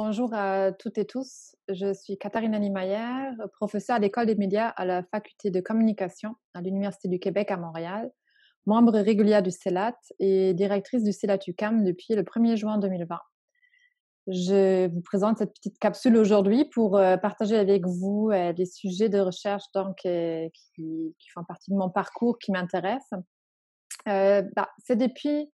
Bonjour à toutes et tous. Je suis Katharina Niemeyer, professeure à l'École des médias à la Faculté de communication à l'Université du Québec à Montréal, membre régulière du CELAT et directrice du CELAT UCAM depuis le 1er juin 2020. Je vous présente cette petite capsule aujourd'hui pour euh, partager avec vous des euh, sujets de recherche donc, euh, qui, font partie de mon parcours qui m'intéressent. Bah, c'est depuis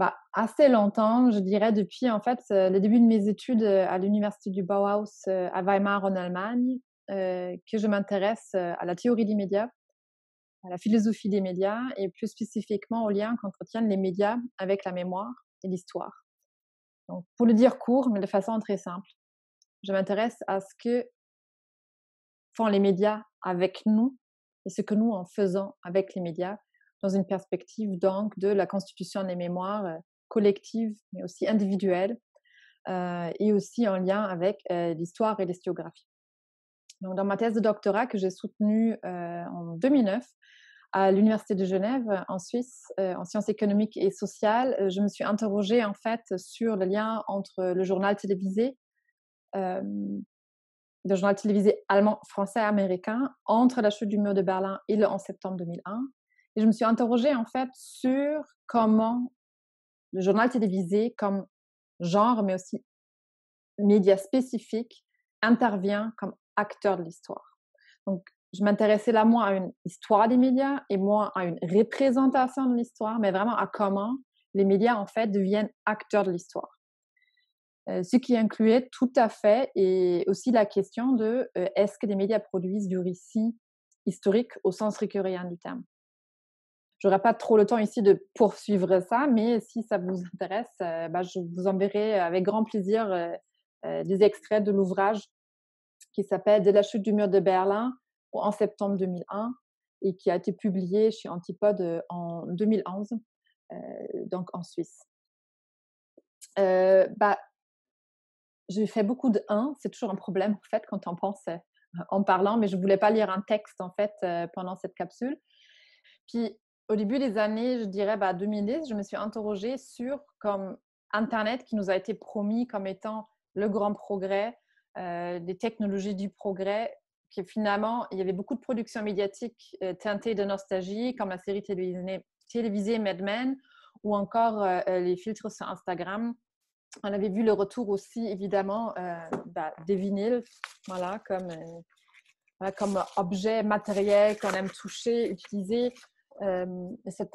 bah, assez longtemps, je dirais depuis en fait euh, le début de mes études euh, à l'université du Bauhaus euh, à Weimar en Allemagne, que je m'intéresse à la théorie des médias, à la philosophie des médias et plus spécifiquement aux liens qu'entretiennent les médias avec la mémoire et l'histoire. pour le dire court, mais de façon très simple, je m'intéresse à ce que font les médias avec nous et ce que nous en faisons avec les médias dans une perspective donc de la constitution des mémoires euh, collectives, mais aussi individuelles, euh, et aussi en lien avec euh, l'histoire et l'historiographie. Donc, dans ma thèse de doctorat que j'ai soutenue en 2009 à l'Université de Genève en Suisse, en sciences économiques et sociales, je me suis interrogée en fait sur le lien entre le journal télévisé, le journal télévisé allemand, français, américain, entre la chute du mur de Berlin et le 11 septembre 2001, et je me suis interrogée en fait sur comment le journal télévisé comme genre, mais aussi média spécifique, intervient comme acteur de l'histoire. Donc, je m'intéressais là moi, à une histoire des médias et moi, à une représentation de l'histoire, mais vraiment à comment les médias, en fait, deviennent acteurs de l'histoire. Euh, ce qui incluait tout à fait et aussi la question de euh, est-ce que les médias produisent du récit historique au sens récurrien du terme n'aurai pas trop le temps ici de poursuivre ça, mais si ça vous intéresse, euh, bah, je vous enverrai avec grand plaisir euh, euh, des extraits de l'ouvrage qui s'appelle De la chute du mur de Berlin en septembre 2001 et qui a été publié chez Antipode en 2011, donc en Suisse. bah, j'ai fait beaucoup de 1, c'est toujours un problème en fait quand on pense en parlant, mais je ne voulais pas lire un texte en fait pendant cette capsule. Puis au début des années, je dirais 2010, bah, je me suis interrogée sur comme Internet qui nous a été promis comme étant le grand progrès, des euh, technologies du progrès, que finalement, il y avait beaucoup de productions médiatiques euh, teintées de nostalgie, comme la série télévisée, Mad Men ou encore euh, les filtres sur Instagram. On avait vu le retour aussi, évidemment, bah, des vinyles, voilà, comme, comme objet matériel qu'on aime toucher, utiliser. Euh, etc.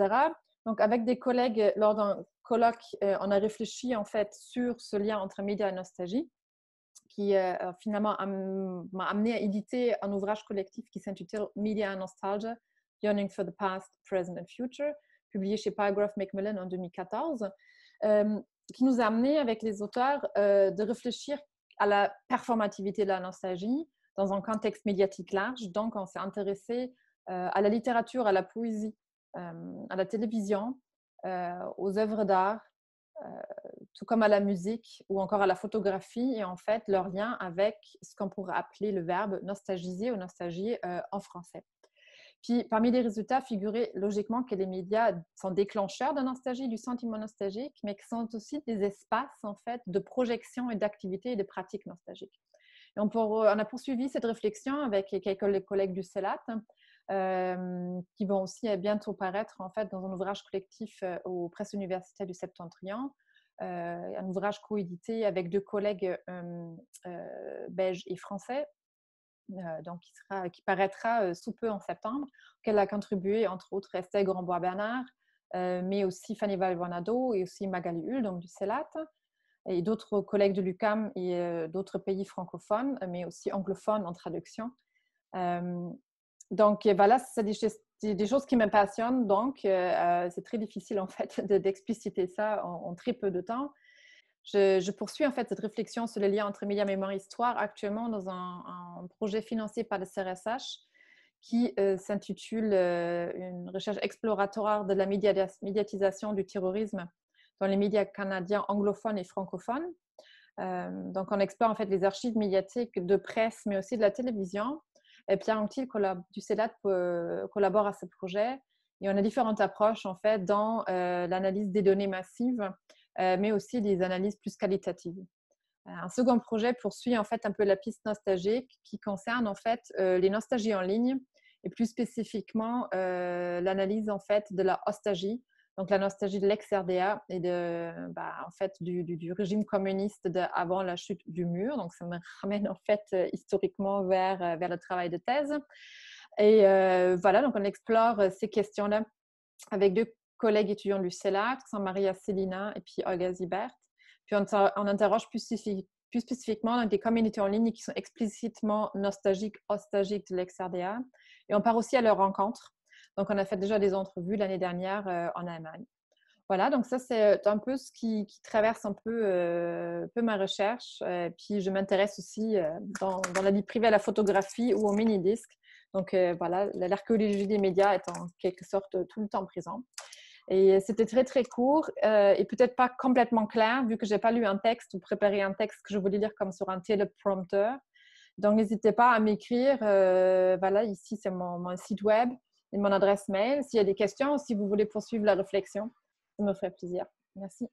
Donc, avec des collègues, euh, lors d'un colloque, euh, on a réfléchi en fait sur ce lien entre médias et nostalgie, qui finalement m'a amené à éditer un ouvrage collectif qui s'intitule Media and Nostalgia, Yearning for the Past, Present and Future, publié chez Paragraph Macmillan en 2014, qui nous a amené avec les auteurs de réfléchir à la performativité de la nostalgie dans un contexte médiatique large. Donc, on s'est intéressé euh, à la littérature, à la poésie, euh, à la télévision, euh, aux œuvres d'art, tout comme à la musique ou encore à la photographie, et en fait leur lien avec ce qu'on pourrait appeler le verbe nostalgiser ou nostalgie en français. Puis parmi les résultats figurait logiquement que les médias sont déclencheurs de nostalgie, du sentiment nostalgique, mais qui sont aussi des espaces en fait de projection et d'activité et de pratique nostalgique. on, on, a poursuivi cette réflexion avec quelques collègues du CELAT hein, qui vont aussi eh bientôt paraître en fait dans un ouvrage collectif aux presses universitaires du Septentrion. un ouvrage coédité avec deux collègues belges et français, donc qui, sera, qui paraîtra sous peu en septembre, qu'elle a contribué entre autres Esther Grandbois-Bernard, mais aussi Fanny Valvanado et aussi Magali Hull, donc du CELAT, et d'autres collègues de l'UCAM et d'autres pays francophones, mais aussi anglophones en traduction donc euh, voilà, c'est des, choses qui me Donc, euh, euh, c'est très difficile en fait d'expliciter ça en, très peu de temps. Je, poursuis en fait cette réflexion sur le lien entre médias, mémoire, et histoire actuellement dans un, projet financé par le CRSH qui s'intitule Une recherche exploratoire de la médiatisation du terrorisme dans les médias canadiens anglophones et francophones. donc, on explore en fait les archives médiatiques de presse, mais aussi de la télévision, et Pierre Anctil du CELAT euh, collabore à ce projet. Et on a différentes approches en fait dans euh, l'analyse des données massives, euh, mais aussi des analyses plus qualitatives. Un second projet poursuit en fait un peu la piste nostalgique qui concerne en fait les nostalgies en ligne et plus spécifiquement l'analyse en fait de la nostalgie. Donc la nostalgie de l'ex-RDA et de, bah, en fait, du, régime communiste avant la chute du mur. Donc ça me ramène en fait euh, historiquement vers, euh, vers le travail de thèse. Et euh, voilà, donc on explore ces questions-là avec deux collègues étudiants du CELAC, e Maria Célina et puis Olga Zibert. Puis on, interroge plus spécifiquement plus spécifiquement des communautés en ligne qui sont explicitement nostalgiques, nostalgiques de l'ex-RDA. Et on part aussi à leur rencontre donc, on a fait déjà des entrevues l'année dernière euh, en Allemagne. Voilà, donc ça, c'est euh, un peu ce qui, traverse un peu, euh, peu ma recherche. puis, je m'intéresse aussi dans, la vie privée à la photographie ou au mini-disque. Donc, voilà, l'archéologie des médias est en quelque sorte tout le temps présent. Et c'était très, très court et peut-être pas complètement clair, vu que je n'ai pas lu un texte ou préparé un texte que je voulais lire comme sur un téléprompteur. Donc, n'hésitez pas à m'écrire. voilà, ici, c'est mon, site web mon adresse mail. S'il y a des questions, si vous voulez poursuivre la réflexion, ça me ferait plaisir. Merci.